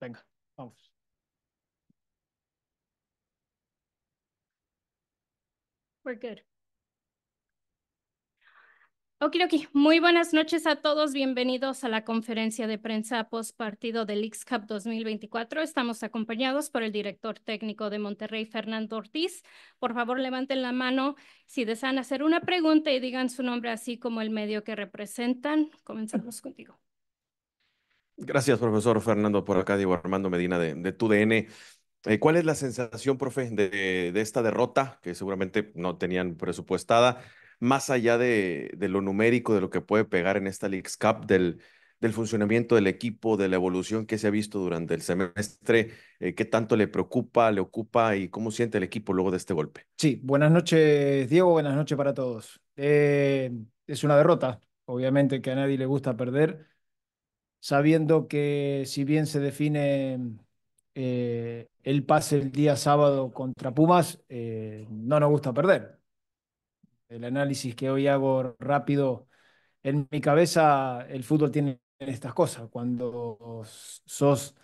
Venga, vamos. We're good. muy buenas noches a todos. Bienvenidos a la conferencia de prensa post partido del XCAP 2024. Estamos acompañados por el director técnico de Monterrey, Fernando Ortiz. Por favor, levanten la mano si desean hacer una pregunta y digan su nombre, así como el medio que representan. Comenzamos contigo. Gracias, profesor Fernando, por acá, Diego Armando Medina de, de TUDN. Eh, ¿Cuál es la sensación, profe, de, esta derrota que seguramente no tenían presupuestada, más allá de, lo numérico, de lo que puede pegar en esta League Cup, del, funcionamiento del equipo, de la evolución que se ha visto durante el semestre? Eh, ¿Qué tanto le preocupa, le ocupa y cómo siente el equipo luego de este golpe? Sí, buenas noches, Diego, buenas noches para todos. Eh, es una derrota, obviamente que a nadie le gusta perder sabiendo que si bien se define eh, el pase el día sábado contra Pumas, eh, no nos gusta perder. El análisis que hoy hago rápido en mi cabeza, el fútbol tiene estas cosas. Cuando sos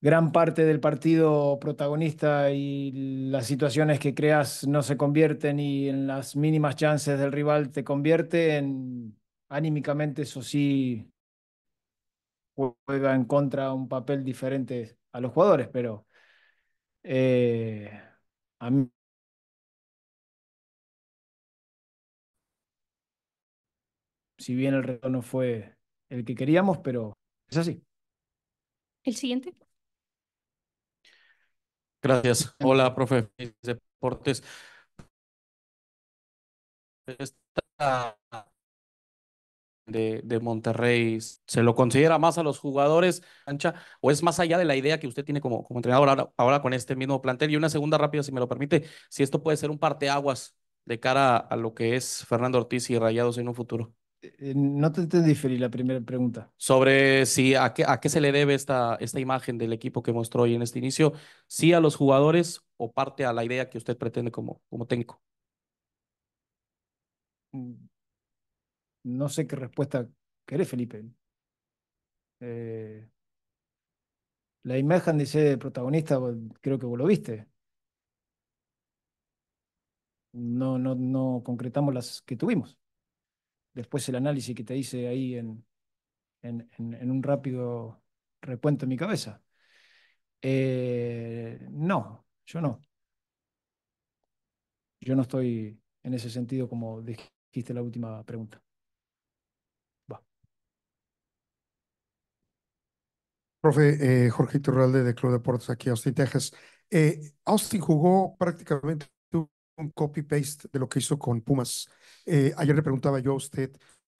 gran parte del partido protagonista y las situaciones que creas no se convierten y en las mínimas chances del rival te convierte, en, anímicamente eso sí juega en contra un papel diferente a los jugadores, pero eh, a mí... Si bien el reto no fue el que queríamos, pero es así. El siguiente. Gracias. Hola, profe Deportes. Esta de, Monterrey? ¿Se lo considera más a los jugadores ancha o es más allá de la idea que usted tiene como, como entrenador ahora, ahora, con este mismo plantel? Y una segunda rápida, si me lo permite, si esto puede ser un parteaguas de cara a lo que es Fernando Ortiz y Rayados en un futuro. Eh, eh, no te entendí, la primera pregunta. Sobre si a qué, a qué se le debe esta, esta imagen del equipo que mostró hoy en este inicio, si a los jugadores o parte a la idea que usted pretende como, como técnico. Mm, no sé qué respuesta querés, Felipe. Eh, la imagen de ese protagonista, creo que vos lo viste. No, no, no concretamos las que tuvimos. Después el análisis que te hice ahí en, en, un rápido recuento en mi cabeza. Eh, no, yo no. Yo no estoy en ese sentido como dijiste la última pregunta. Profe eh, Jorge Iturralde de Club Deportes aquí, Austin, Texas. Eh, Austin jugó prácticamente un copy-paste de lo que hizo con Pumas. Eh, ayer le preguntaba yo a usted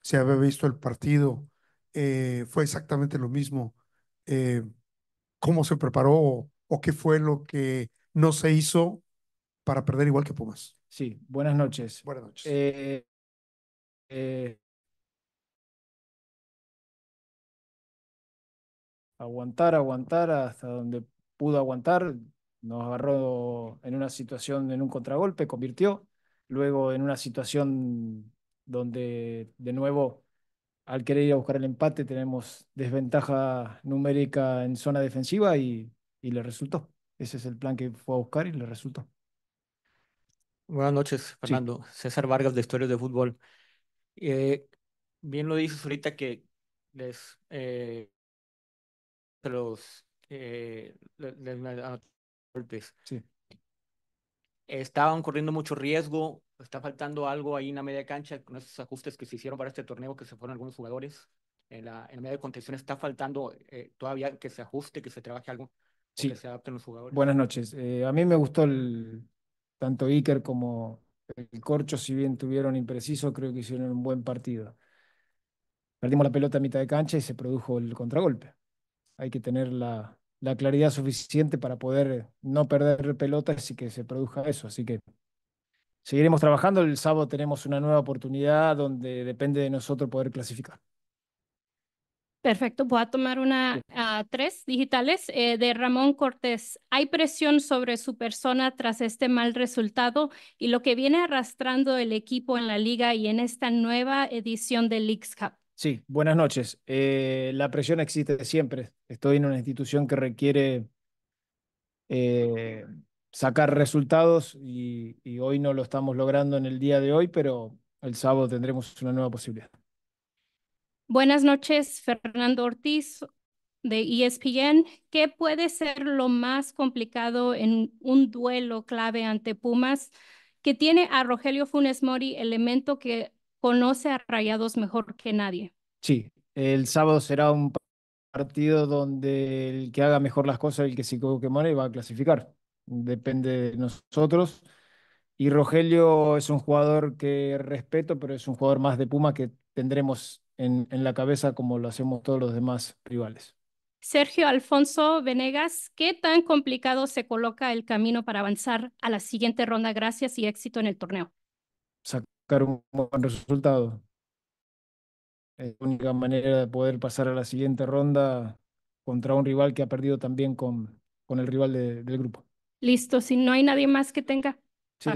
si había visto el partido. fue exactamente lo mismo. ¿Cómo se preparó o, qué fue lo que no se hizo para perder igual que Pumas? Sí, buenas noches. Buenas noches. aguantar, aguantar hasta donde pudo aguantar, nos agarró en una situación, en un contragolpe, convirtió, luego en una situación donde de nuevo al querer ir a buscar el empate tenemos desventaja numérica en zona defensiva y, le resultó. Ese es el plan que fue a buscar y le resultó. Buenas noches, Fernando. César Vargas de Historias de Fútbol. Eh, bien lo dices ahorita que les eh, los eh, golpes. Estaban corriendo mucho riesgo, está faltando algo ahí en la media cancha con esos ajustes que se hicieron para este torneo que se fueron algunos jugadores. En la, en media de contención está faltando eh, todavía que se ajuste, que se trabaje algo, sí. que se adapten los jugadores. Buenas noches. Eh, a mí me gustó tanto Iker como el Corcho, si bien tuvieron impreciso, creo que hicieron un buen partido. Perdimos la pelota a mitad de cancha y se produjo el contragolpe hay que tener la, claridad suficiente para poder no perder pelotas y que se produzca eso. Así que seguiremos trabajando. El sábado tenemos una nueva oportunidad donde depende de nosotros poder clasificar. Perfecto, voy a tomar una tres digitales eh, de Ramón Cortés. Hay presión sobre su persona tras este mal resultado y lo que viene arrastrando el equipo en la liga y en esta nueva edición del Leagues Sí, buenas noches. Eh, la presión existe siempre. Estoy en una institución que requiere eh, sacar resultados y, y hoy no lo estamos logrando en el día de hoy, pero el sábado tendremos una nueva posibilidad. Buenas noches, Fernando Ortiz de ESPN. ¿Qué puede ser lo más complicado en un duelo clave ante Pumas que tiene a Rogelio Funes Mori elemento que conoce a Rayados mejor que nadie. Sí, el sábado será un partido donde el que haga mejor las cosas, el que se queme va a clasificar. Depende de nosotros. Y Rogelio es un jugador que respeto, pero es un jugador más de Puma que tendremos en, la cabeza como lo hacemos todos los demás rivales. Sergio Alfonso Venegas, ¿qué tan complicado se coloca el camino para avanzar a la siguiente ronda? Gracias y éxito en el torneo. Exacto un buen resultado. Es la única manera de poder pasar a la siguiente ronda contra un rival que ha perdido también con, con el rival del grupo. Listo, si no hay nadie más que tenga. Sí,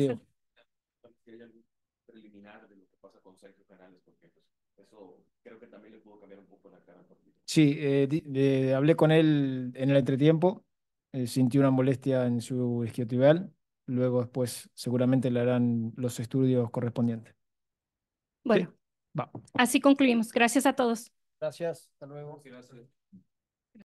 Sí, eh, hablé con él en el entretiempo, eh, sintió una molestia en su isquiotibial luego después seguramente le harán los estudios correspondientes. Bueno, así concluimos. Gracias a todos. Gracias, hasta luego. Gracias.